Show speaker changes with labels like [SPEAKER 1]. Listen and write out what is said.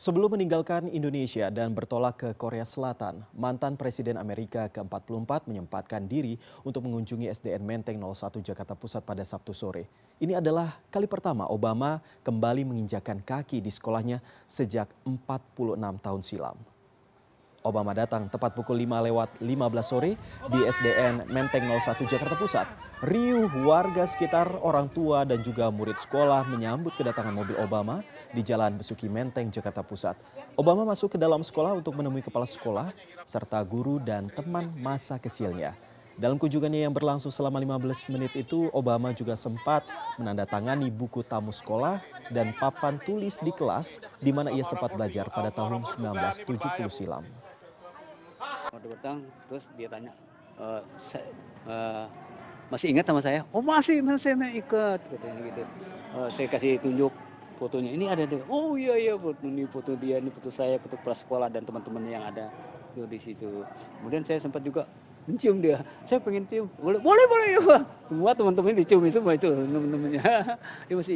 [SPEAKER 1] Sebelum meninggalkan Indonesia dan bertolak ke Korea Selatan, mantan Presiden Amerika ke-44 menyempatkan diri untuk mengunjungi SDN Menteng 01 Jakarta Pusat pada Sabtu sore. Ini adalah kali pertama Obama kembali menginjakan kaki di sekolahnya sejak 46 tahun silam. Obama datang tepat pukul lima lewat lima belas sore di SDN Menteng 01 Jakarta Pusat. Riuh warga sekitar, orang tua dan juga murid sekolah menyambut kedatangan mobil Obama di Jalan Besuki Menteng Jakarta Pusat. Obama masuk ke dalam sekolah untuk menemui kepala sekolah serta guru dan teman masa kecilnya. Dalam kunjungannya yang berlangsung selama lima belas menit itu, Obama juga sempat menandatangani buku tamu sekolah dan papan tulis di kelas di mana ia sempat belajar pada tahun 1970 silam
[SPEAKER 2] waktu datang terus dia tanya e, saya, e, masih ingat sama saya
[SPEAKER 1] oh masih masih
[SPEAKER 2] saya ingat katanya gitu e, saya kasih tunjuk fotonya ini ada deh oh iya iya ini foto dia ini foto saya foto kelas sekolah dan teman-teman yang ada itu di situ kemudian saya sempat juga mencium dia saya pengen cium boleh boleh boleh ya pak semua teman-teman dicium semua itu teman-temannya dia masih